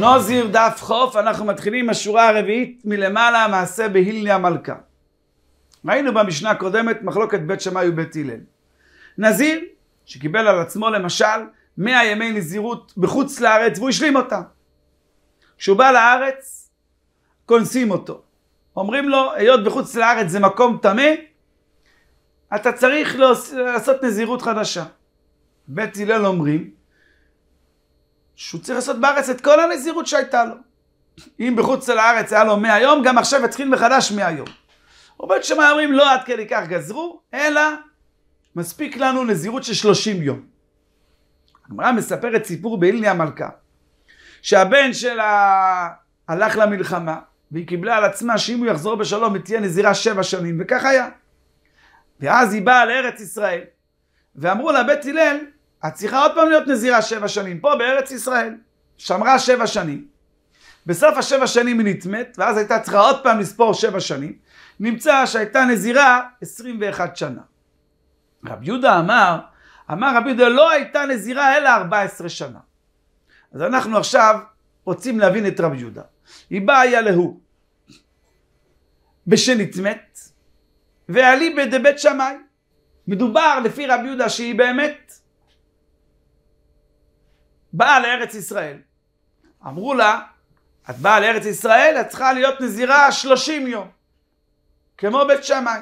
נוזיר דף חוף, אנחנו מתחילים עם השורה הרביעית מלמעלה, מעשה בהילי המלכה. ראינו במשנה הקודמת מחלוקת בית שמאי ובית הלל. נזיר, שקיבל על עצמו למשל 100 ימי נזירות בחוץ לארץ והוא השלים אותה. כשהוא בא לארץ, קונסים אותו. אומרים לו, היות בחוץ לארץ זה מקום טמא, אתה צריך לעשות נזירות חדשה. בית הלל אומרים, שהוא צריך לעשות בארץ את כל הנזירות שהייתה לו. אם בחוץ לארץ היה לו מהיום, גם עכשיו יתחיל מחדש מהיום. עובד שמה אומרים לא עד כדי כך גזרו, אלא מספיק לנו נזירות של שלושים יום. הגמרא מספרת סיפור באילני המלכה, שהבן שלה הלך למלחמה, והיא קיבלה על עצמה שאם הוא יחזור בשלום היא תהיה נזירה שבע שנים, וכך היה. ואז היא באה לארץ ישראל, ואמרו לה בית הלל, את צריכה עוד פעם להיות נזירה שבע שנים, פה בארץ ישראל. שמרה שבע שנים. בסוף השבע שנים היא נטמאת, ואז הייתה צריכה עוד פעם לספור שבע שנים. נמצא שהייתה נזירה 21 שנה. רב יהודה אמר, אמר רבי יהודה לא הייתה נזירה אלא 14 שנה. אז אנחנו עכשיו רוצים להבין את רב יהודה. היא באה היה להוא בשנטמת, ועלי בדבית שמאי. מדובר לפי רב יהודה שהיא באמת באה לארץ ישראל. אמרו לה, את באה לארץ ישראל, את צריכה להיות נזירה שלושים יום, כמו בית שמאי.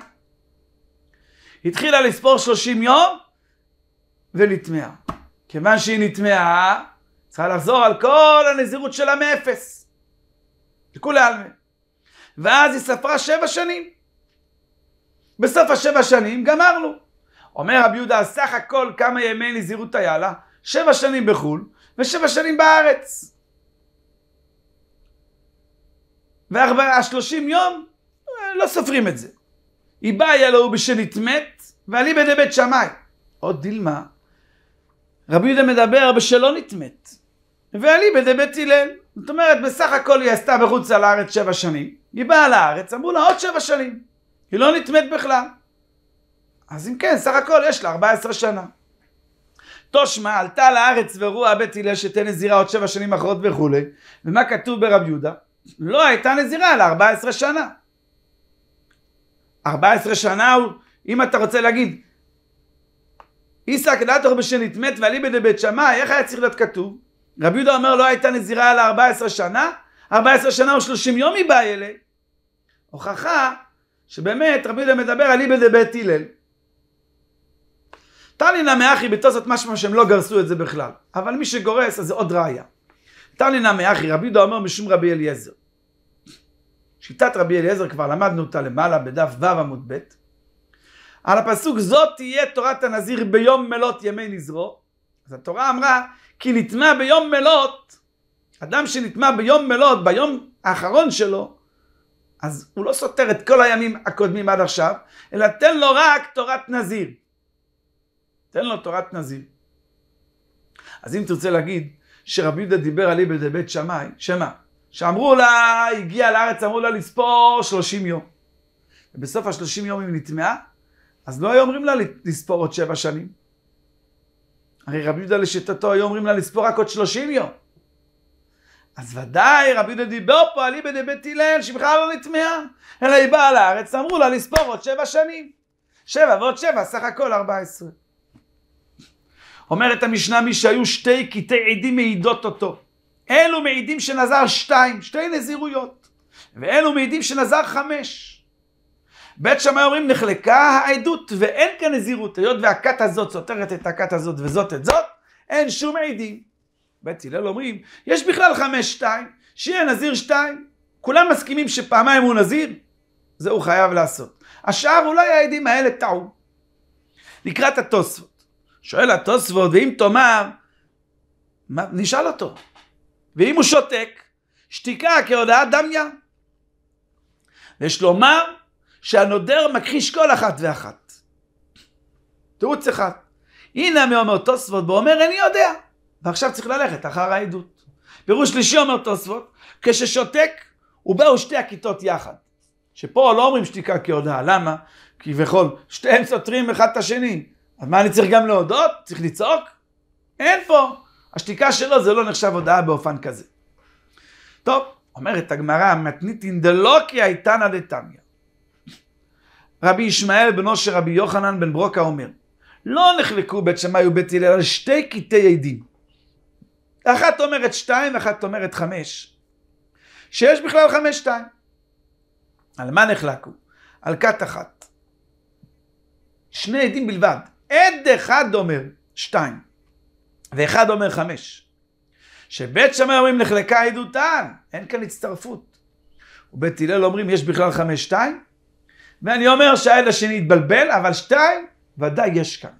התחילה לספור שלושים יום ונטמעה. כיוון שהיא נטמעה, צריכה לחזור על כל הנזירות שלה מאפס. לכולי עלמא. ואז היא ספרה שבע שנים. בסוף השבע שנים גמרנו. אומר רבי יהודה, סך הכל כמה ימי נזירות היה לה? שבע שנים בחו"ל, ושבע שנים בארץ. והשלושים יום, אה, לא סופרים את זה. היא באה היה לו בשנית מת, ועלי בידי בית שמאי. עוד דילמה, רבי יהודה מדבר בשלא נתמת, ועלי בידי בית הלל. זאת אומרת, בסך הכל היא עשתה בחוץ על הארץ שבע שנים, היא באה לארץ, אמרו לה עוד שבע שנים, היא לא נתמת בכלל. אז אם כן, סך הכל יש לה 14 שנה. תושמע עלתה לארץ ורואה בית הלל שתהיה נזירה עוד שבע שנים אחרות וכולי. ומה כתוב ברב יהודה? לא הייתה נזירה אלא 14 שנה. 14 שנה הוא, אם אתה רוצה להגיד, עיסק איסק דעתך בשנתמת ואליבא דבית שמאי, איך היה צריך להיות כתוב? רב יהודה אומר לא הייתה נזירה אלא 14 שנה, 14 שנה הוא 30 יום היא אלי. הוכחה שבאמת רבי יהודה מדבר על איבא דבית הלל. תנינא מאחי בתוספת משמע שהם לא גרסו את זה בכלל, אבל מי שגורס אז זה עוד ראיה. תנינא מאחי רבי יהודה אומר משום רבי אליעזר. שיטת רבי אליעזר כבר למדנו אותה למעלה בדף ו' עמוד ב', על הפסוק זאת תהיה תורת הנזיר ביום מלות ימי נזרו, אז התורה אמרה כי נטמע ביום מלות, אדם שנטמע ביום מלות, ביום האחרון שלו, אז הוא לא סותר את כל הימים הקודמים עד עכשיו, אלא תן לו רק תורת נזיר. תן לו תורת נזיר. אז אם תרצה להגיד שרבי יהודה דיבר על איבד לבית שמאי, שמה? שאמרו לה, הגיע לארץ, אמרו לה לספור שלושים יום. ובסוף השלושים יום היא נטמעה, אז לא היו אומרים לה לספור עוד שבע שנים. הרי רבי יהודה לשיטתו היו אומרים לה לספור רק עוד שלושים יום. אז ודאי רבי יהודה דיבר פה על איבד לבית הלל שבכלל לא נטמעה, אלא היא באה לארץ, אמרו לה לספור עוד שבע שנים. שבע ועוד שבע, סך הכל ארבע עשרה. אומרת המשנה מי שהיו שתי קטעי עדים מעידות אותו. אלו מעידים שנזר שתיים, שתי נזירויות. ואלו מעידים שנזר חמש. בית שמאי אומרים נחלקה העדות ואין כאן נזירות, היות והכת הזאת סותרת את הכת הזאת וזאת את זאת, אין שום עדים. בית הלל אומרים, יש בכלל חמש שתיים, שיהיה נזיר שתיים. כולם מסכימים שפעמיים הוא נזיר? זה הוא חייב לעשות. השאר אולי העדים האלה טעו. לקראת התוספות. שואל התוספות, ואם תאמר, מה, נשאל אותו. ואם הוא שותק, שתיקה כהודעת דמיה. יש לומר שהנודר מכחיש כל אחת ואחת. תירוץ אחד. הנה מי אומר תוספות, ואומר איני יודע. ועכשיו צריך ללכת אחר העדות. פירוש שלישי אומר תוספות, כששותק, ובאו שתי הכיתות יחד. שפה לא אומרים שתיקה כהודעה, למה? כביכול, שתיהם סותרים אחד את השני. אז מה אני צריך גם להודות? צריך לצעוק? אין פה. השתיקה שלו זה לא נחשב הודעה באופן כזה. טוב, אומרת הגמרא, מתניתין דלוקי איתנא דתניא. רבי ישמעאל בנו של רבי יוחנן בן ברוקה אומר, לא נחלקו בית שמאי ובית הלל על שתי קטעי עדים. אחת אומרת שתיים אחת אומרת חמש. שיש בכלל חמש שתיים. על מה נחלקו? על כת אחת. שני עדים בלבד. עד אחד אומר שתיים, ואחד אומר חמש. שבית שמאי אומרים נחלקה עדותן, אין כאן הצטרפות. ובית הלל אומרים יש בכלל חמש שתיים, ואני אומר שהעד השני התבלבל, אבל שתיים ודאי יש כאן.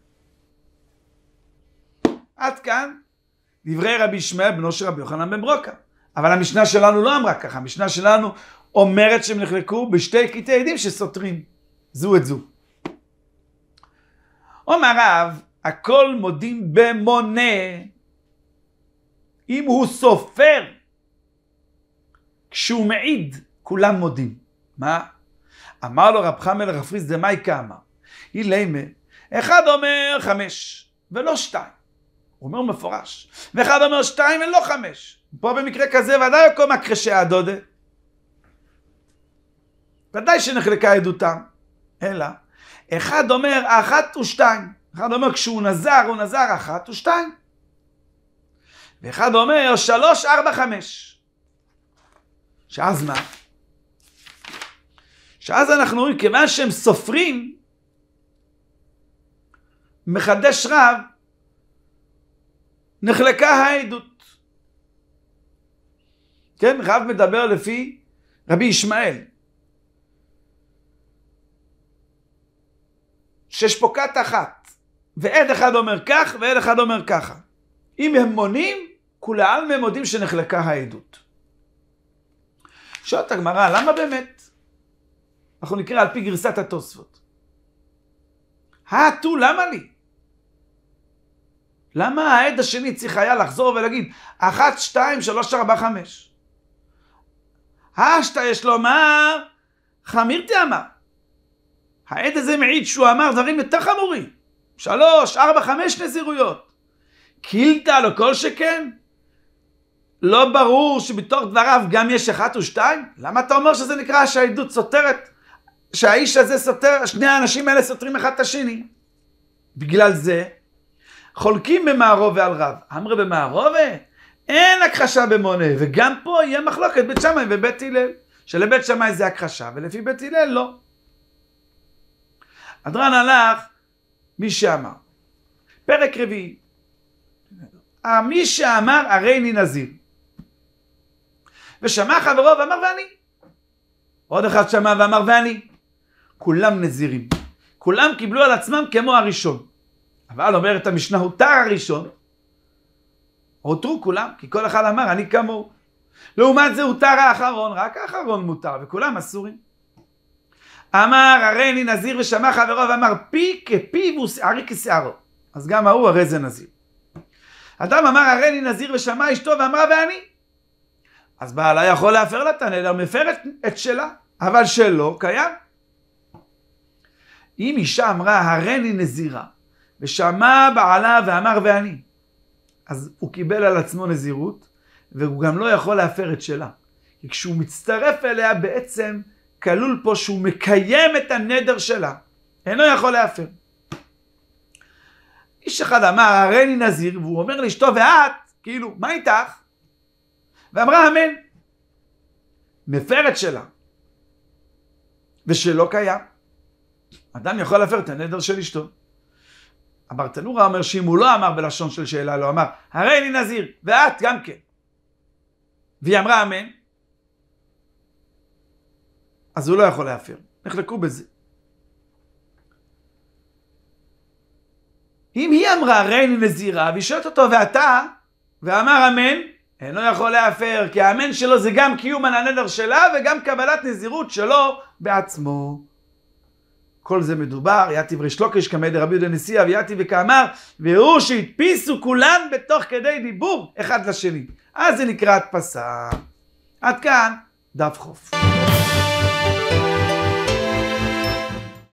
עד כאן דברי רבי ישמעאל בנו של רבי יוחנן בן ברוקה. אבל המשנה שלנו לא אמרה ככה, המשנה שלנו אומרת שהם נחלקו בשתי קטעי עדים שסותרים זו את זו. אומר הרב, הכל מודים במונה, אם הוא סופר, כשהוא מעיד, כולם מודים. מה? אמר לו רב חמל רב פריס דמאי כאמר, אילמה, אחד אומר חמש, ולא שתיים. הוא אומר מפורש. ואחד אומר שתיים ולא חמש. פה במקרה כזה ודאי הכל מקרשי הדודה. ודאי שנחלקה עדותם. אלא, אחד אומר אחת ושתיים. אחד אומר כשהוא נזר, הוא נזר אחת ושתיים. ואחד אומר שלוש, ארבע, חמש. שאז מה? שאז אנחנו רואים, כיוון שהם סופרים, מחדש רב, נחלקה העדות. כן, רב מדבר לפי רבי ישמעאל. שיש פה כת אחת, ועד אחד אומר כך ועד אחד אומר ככה. אם הם מונים, כולי עלמא הם מודים שנחלקה העדות. שואלת הגמרא, למה באמת? אנחנו נקרא על פי גרסת התוספות. האטו, למה לי? למה העד השני צריך היה לחזור ולהגיד, אחת, שתיים, שלוש, ארבע, חמש? האשתא יש לומר, חמירתי אמר. העד הזה מעיד שהוא אמר דברים יותר חמורים. שלוש, ארבע, חמש נזירויות. קילטה לו כל שכן? לא ברור שבתוך דבריו גם יש אחת ושתיים? למה אתה אומר שזה נקרא שהעדות סותרת? שהאיש הזה סותר, שני האנשים האלה סותרים אחד את השני. בגלל זה, חולקים במערובה על רב. אמרי במערובה? אין הכחשה במונה, וגם פה יהיה מחלוקת בית שמאי ובית הלל. שלבית שמאי זה הכחשה, ולפי בית הלל לא. הדרן הלך מי שאמר. פרק רביעי, מי שאמר הרי אני נזיר. ושמע חברו ואמר ואני. עוד אחד שמע ואמר ואני. כולם נזירים. כולם קיבלו על עצמם כמו הראשון. אבל אומרת המשנה, הותר הראשון. הותרו כולם, כי כל אחד אמר אני כמוהו. לעומת זה הותר האחרון, רק האחרון מותר, וכולם אסורים. אמר הרי אני נזיר ושמע חברו ואמר פי כפיו ושערי כשערו. אז גם ההוא הרי זה נזיר. אדם אמר הרי אני נזיר ושמע אשתו ואמרה ואני. אז בעלה יכול להפר לתן אלא מפר את, את שלה, אבל שלא קיים. אם אישה אמרה הרי אני נזירה ושמע בעלה ואמר ואני. אז הוא קיבל על עצמו נזירות והוא גם לא יכול להפר את שלה. כי כשהוא מצטרף אליה בעצם כלול פה שהוא מקיים את הנדר שלה, אינו יכול להפר. איש אחד אמר, הרי אני נזיר, והוא אומר לאשתו, ואת, כאילו, מה איתך? ואמרה אמן. מפרת שלה, ושלא קיים. אדם יכול להפר את הנדר של אשתו. הברטנורה אומר שאם הוא לא אמר בלשון של שאלה, לא אמר, הרי אני נזיר, ואת גם כן. והיא אמרה אמן, אז הוא לא יכול להפר. נחלקו בזה. אם היא אמרה, הרי אני נזירה, והיא שואלת אותו, ואתה? ואמר אמן, אינו יכול להפר, כי האמן שלו זה גם קיום על הנדר שלה וגם קבלת נזירות שלו בעצמו. כל זה מדובר, יתיב יתי ורשלוקש כמי רבי יהודה נשיא אבי יתיב וכאמר, והוא שהדפיסו כולם בתוך כדי דיבור אחד לשני. אז זה נקרא הדפסה. עד כאן דף חוף.